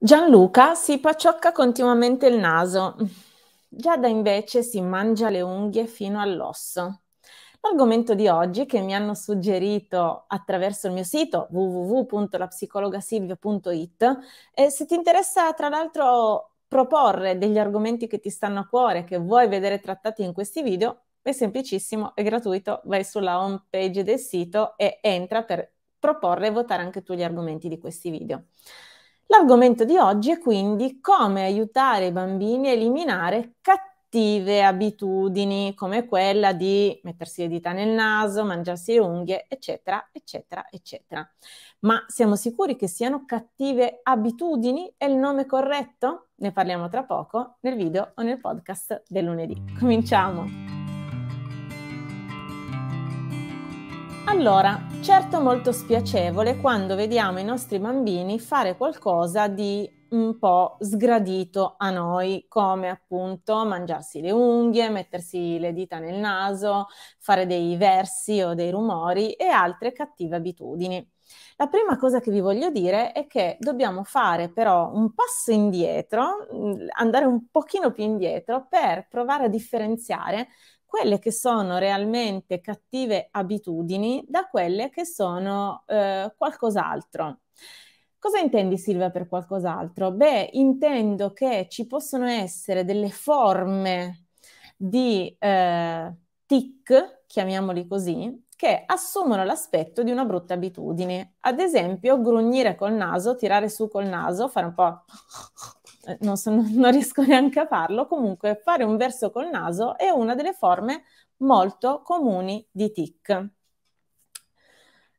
Gianluca si paciocca continuamente il naso. Giada invece si mangia le unghie fino all'osso. L'argomento di oggi che mi hanno suggerito attraverso il mio sito www.lapsicologasilvia.it e se ti interessa tra l'altro proporre degli argomenti che ti stanno a cuore, che vuoi vedere trattati in questi video, è semplicissimo, è gratuito, vai sulla home page del sito e entra per proporre e votare anche tu gli argomenti di questi video. L'argomento di oggi è quindi come aiutare i bambini a eliminare cattive abitudini come quella di mettersi le dita nel naso, mangiarsi le unghie, eccetera, eccetera, eccetera. Ma siamo sicuri che siano cattive abitudini? È il nome corretto? Ne parliamo tra poco nel video o nel podcast del lunedì. Cominciamo! Allora, certo molto spiacevole quando vediamo i nostri bambini fare qualcosa di un po' sgradito a noi, come appunto mangiarsi le unghie, mettersi le dita nel naso, fare dei versi o dei rumori e altre cattive abitudini. La prima cosa che vi voglio dire è che dobbiamo fare però un passo indietro, mm, andare un pochino più indietro per provare a differenziare quelle che sono realmente cattive abitudini da quelle che sono eh, qualcos'altro. Cosa intendi Silvia per qualcos'altro? Beh, intendo che ci possono essere delle forme di eh, tic, chiamiamoli così, che assumono l'aspetto di una brutta abitudine. Ad esempio, grugnire col naso, tirare su col naso, fare un po' Eh, non, so, non riesco neanche a farlo, comunque fare un verso col naso è una delle forme molto comuni di tic.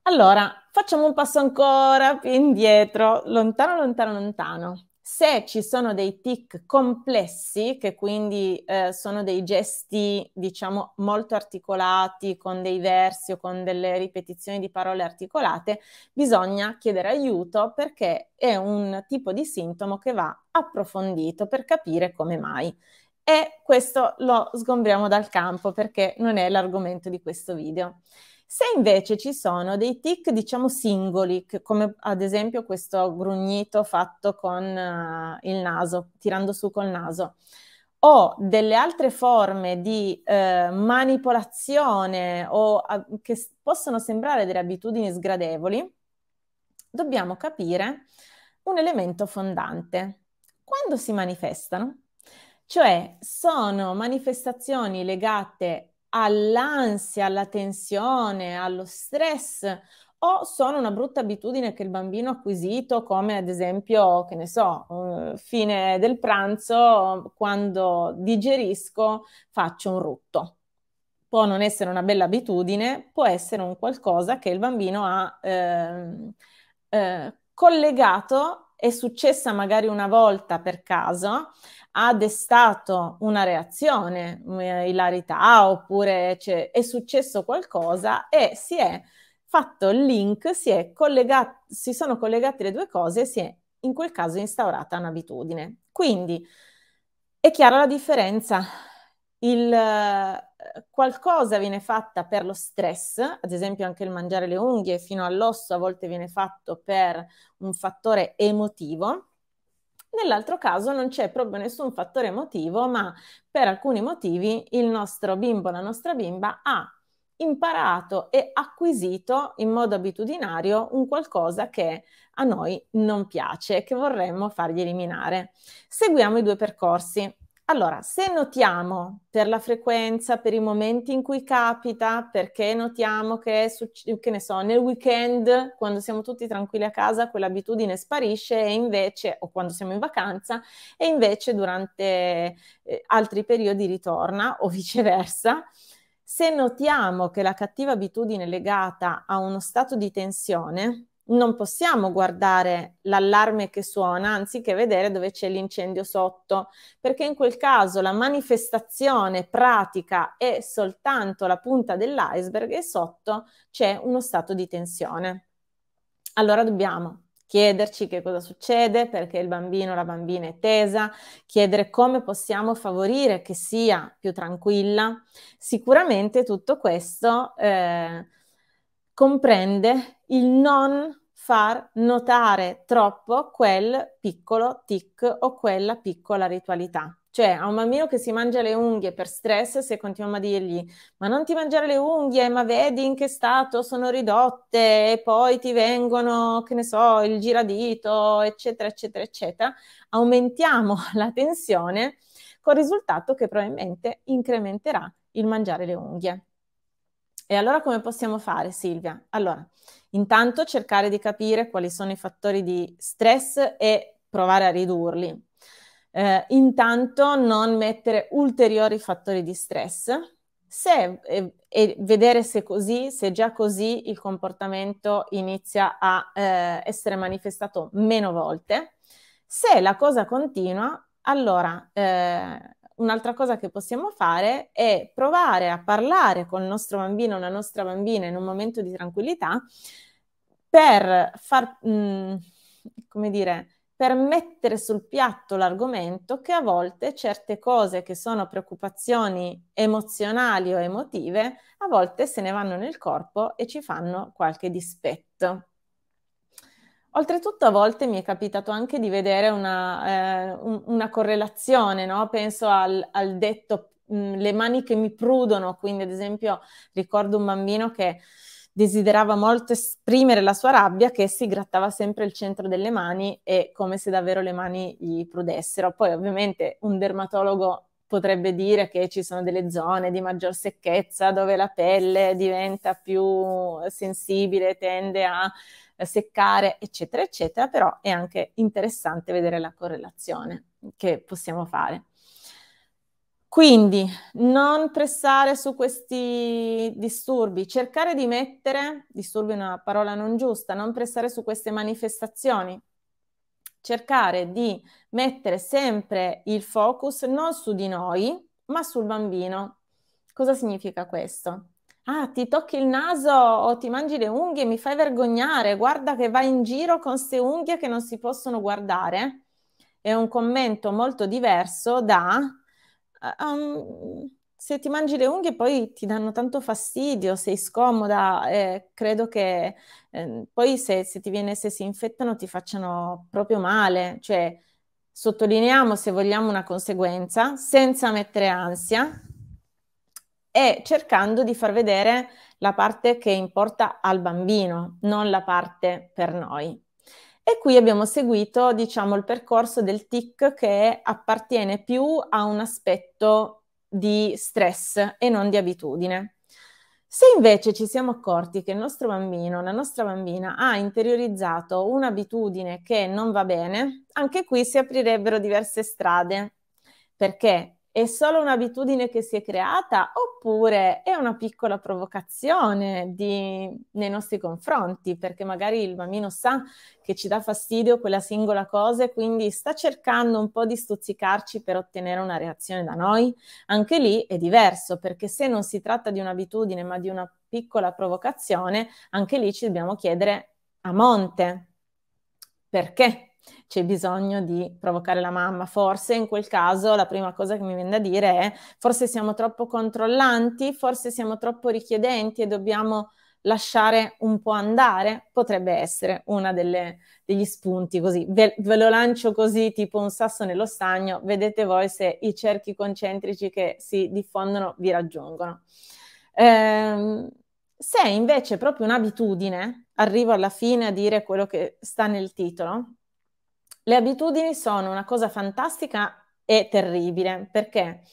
Allora, facciamo un passo ancora più indietro, lontano, lontano, lontano. Se ci sono dei tic complessi, che quindi eh, sono dei gesti, diciamo, molto articolati, con dei versi o con delle ripetizioni di parole articolate, bisogna chiedere aiuto perché è un tipo di sintomo che va approfondito per capire come mai. E questo lo sgombriamo dal campo perché non è l'argomento di questo video. Se invece ci sono dei tic, diciamo singoli, come ad esempio questo grugnito fatto con uh, il naso, tirando su col naso, o delle altre forme di eh, manipolazione o a, che s- possono sembrare delle abitudini sgradevoli, dobbiamo capire un elemento fondante. Quando si manifestano? Cioè sono manifestazioni legate all'ansia, alla tensione, allo stress o sono una brutta abitudine che il bambino ha acquisito, come ad esempio, che ne so, eh, fine del pranzo, quando digerisco faccio un rutto. Può non essere una bella abitudine, può essere un qualcosa che il bambino ha eh, eh, collegato, è successa magari una volta per caso, ha destato una reazione, eh, ilarità oppure cioè, è successo qualcosa e si è fatto il link, si, è collegat- si sono collegate le due cose e si è in quel caso instaurata un'abitudine. Quindi è chiara la differenza. Il, eh, qualcosa viene fatta per lo stress, ad esempio anche il mangiare le unghie fino all'osso a volte viene fatto per un fattore emotivo, Nell'altro caso non c'è proprio nessun fattore emotivo, ma per alcuni motivi il nostro bimbo, la nostra bimba ha imparato e acquisito in modo abitudinario un qualcosa che a noi non piace e che vorremmo fargli eliminare. Seguiamo i due percorsi. Allora, se notiamo per la frequenza, per i momenti in cui capita, perché notiamo che, che ne so, nel weekend, quando siamo tutti tranquilli a casa, quell'abitudine sparisce e invece, o quando siamo in vacanza, e invece durante eh, altri periodi ritorna o viceversa, se notiamo che la cattiva abitudine è legata a uno stato di tensione, non possiamo guardare l'allarme che suona anziché vedere dove c'è l'incendio sotto, perché in quel caso la manifestazione pratica è soltanto la punta dell'iceberg e sotto c'è uno stato di tensione. Allora dobbiamo chiederci che cosa succede, perché il bambino o la bambina è tesa, chiedere come possiamo favorire che sia più tranquilla. Sicuramente tutto questo eh, comprende il non far notare troppo quel piccolo tic o quella piccola ritualità. Cioè, a un bambino che si mangia le unghie per stress, se continuiamo a dirgli ma non ti mangiare le unghie, ma vedi in che stato sono ridotte, e poi ti vengono, che ne so, il giradito, eccetera, eccetera, eccetera, aumentiamo la tensione col risultato che probabilmente incrementerà il mangiare le unghie. E allora come possiamo fare, Silvia? Allora, intanto cercare di capire quali sono i fattori di stress e provare a ridurli. Eh, intanto non mettere ulteriori fattori di stress se, e, e, vedere se così, se già così il comportamento inizia a eh, essere manifestato meno volte. Se la cosa continua, allora eh, un'altra cosa che possiamo fare è provare a parlare con il nostro bambino o la nostra bambina in un momento di tranquillità per far, mh, mm, come dire, per mettere sul piatto l'argomento che a volte certe cose che sono preoccupazioni emozionali o emotive, a volte se ne vanno nel corpo e ci fanno qualche dispetto. Oltretutto a volte mi è capitato anche di vedere una, eh, una correlazione, no? penso al, al detto mh, mm, le mani che mi prudono, quindi ad esempio ricordo un bambino che desiderava molto esprimere la sua rabbia che si grattava sempre il centro delle mani e come se davvero le mani gli prudessero. Poi ovviamente un dermatologo potrebbe dire che ci sono delle zone di maggior secchezza dove la pelle diventa più sensibile, tende a seccare, eccetera, eccetera, però è anche interessante vedere la correlazione che possiamo fare. Quindi non pressare su questi disturbi, cercare di mettere, disturbi è una parola non giusta, non pressare su queste manifestazioni, cercare di mettere sempre il focus non su di noi, ma sul bambino. Cosa significa questo? Ah, ti tocchi il naso o ti mangi le unghie, mi fai vergognare, guarda che vai in giro con queste unghie che non si possono guardare. È un commento molto diverso da... Eh, um, se ti mangi le unghie poi ti danno tanto fastidio, sei scomoda, eh, credo che eh, poi se, se, ti viene, se si infettano ti facciano proprio male, cioè sottolineiamo se vogliamo una conseguenza senza mettere ansia e cercando di far vedere la parte che importa al bambino, non la parte per noi. E qui abbiamo seguito, diciamo, il percorso del TIC che appartiene più a un aspetto di stress e non di abitudine. Se invece ci siamo accorti che il nostro bambino, la nostra bambina ha interiorizzato un'abitudine che non va bene, anche qui si aprirebbero diverse strade, perché è solo un'abitudine che si è creata oppure è una piccola provocazione di... nei nostri confronti, perché magari il bambino sa che ci dà fastidio quella singola cosa e quindi sta cercando un po' di stuzzicarci per ottenere una reazione da noi. Anche lì è diverso, perché se non si tratta di un'abitudine ma di una piccola provocazione, anche lì ci dobbiamo chiedere a monte perché c'è bisogno di provocare la mamma. Forse in quel caso la prima cosa che mi viene da dire è forse siamo troppo controllanti, forse siamo troppo richiedenti e dobbiamo lasciare un po' andare, potrebbe essere uno degli spunti così. Ve, ve, lo lancio così, tipo un sasso nello stagno, vedete voi se i cerchi concentrici che si diffondono vi raggiungono. Ehm, se invece è proprio un'abitudine, arrivo alla fine a dire quello che sta nel titolo, le abitudini sono una cosa fantastica e terribile perché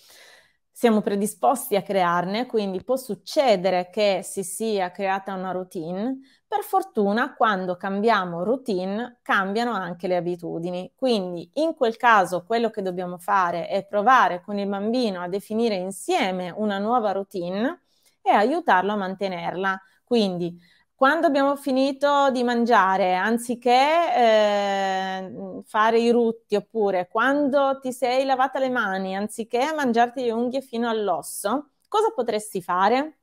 siamo predisposti a crearne, quindi può succedere che si sia creata una routine. Per fortuna, quando cambiamo routine, cambiano anche le abitudini. Quindi, in quel caso, quello che dobbiamo fare è provare con il bambino a definire insieme una nuova routine e aiutarlo a mantenerla. Quindi, quando abbiamo finito di mangiare, anziché eh, fare i rutti, oppure quando ti sei lavata le mani, anziché mangiarti le unghie fino all'osso, cosa potresti fare?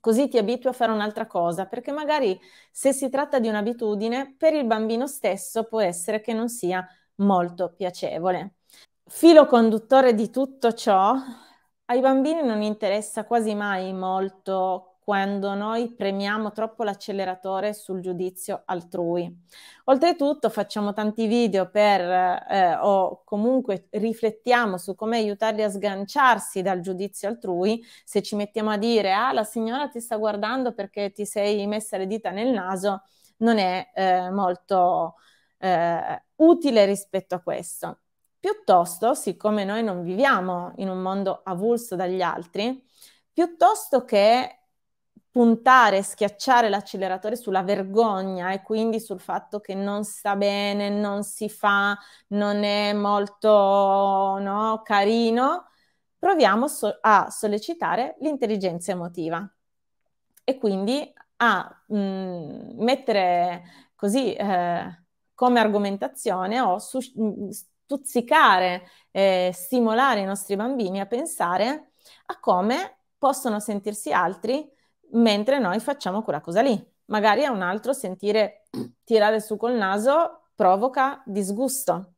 Così ti abitui a fare un'altra cosa, perché magari se si tratta di un'abitudine, per il bambino stesso può essere che non sia molto piacevole. Filo conduttore di tutto ciò, ai bambini non interessa quasi mai molto quando noi premiamo troppo l'acceleratore sul giudizio altrui. Oltretutto facciamo tanti video per eh, o comunque riflettiamo su come aiutarli a sganciarsi dal giudizio altrui, se ci mettiamo a dire "Ah, la signora ti sta guardando perché ti sei messa le dita nel naso", non è eh, molto eh, utile rispetto a questo. Piuttosto, siccome noi non viviamo in un mondo avulso dagli altri, piuttosto che puntare, schiacciare l'acceleratore sulla vergogna e quindi sul fatto che non sta bene, non si fa, non è molto no, carino, proviamo so- a sollecitare l'intelligenza emotiva e quindi a mh, mm, mettere così eh, come argomentazione o su- mm, stuzzicare, eh, stimolare i nostri bambini a pensare a come possono sentirsi altri mentre noi facciamo quella cosa lì. Magari a un altro sentire tirare su col naso provoca disgusto,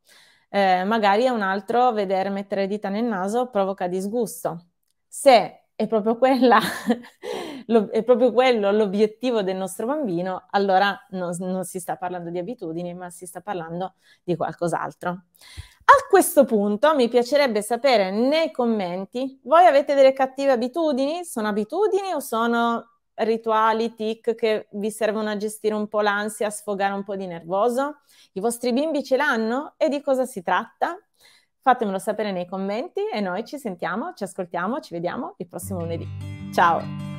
eh, magari a un altro vedere mettere dita nel naso provoca disgusto. Se è proprio quella lo, è proprio quello l'obiettivo del nostro bambino, allora non, non si sta parlando di abitudini, ma si sta parlando di qualcos'altro. A questo punto mi piacerebbe sapere nei commenti, voi avete delle cattive abitudini? Sono abitudini o sono rituali, tic che vi servono a gestire un po' l'ansia, a sfogare un po' di nervoso? I vostri bimbi ce l'hanno? E di cosa si tratta? Fatemelo sapere nei commenti e noi ci sentiamo, ci ascoltiamo, ci vediamo il prossimo lunedì. Ciao!